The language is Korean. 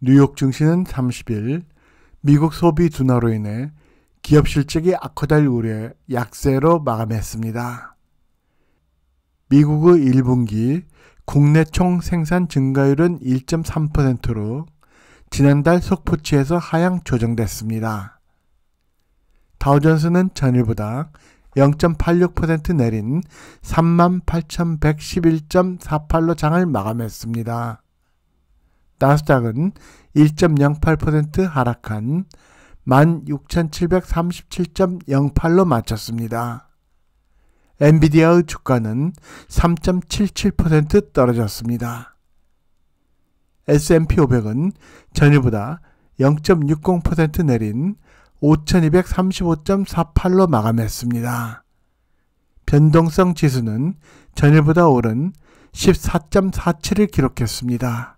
뉴욕 증시는 30일 미국 소비 둔화로 인해 기업 실적이 악화될 우려 약세로 마감했습니다. 미국의 1분기 국내 총 생산 증가율은 1.3%로 지난달 속포치에서 하향 조정됐습니다. 다우존스는 전일보다 0.86% 내린 38,111.48로 장을 마감했습니다. 나스닥은 1.08% 하락한 16,737.08로 마쳤습니다. 엔비디아의 주가는 3.77% 떨어졌습니다. S&P 500은 전일보다 0.60% 내린 5,235.48로 마감했습니다. 변동성 지수는 전일보다 오른 14.47을 기록했습니다.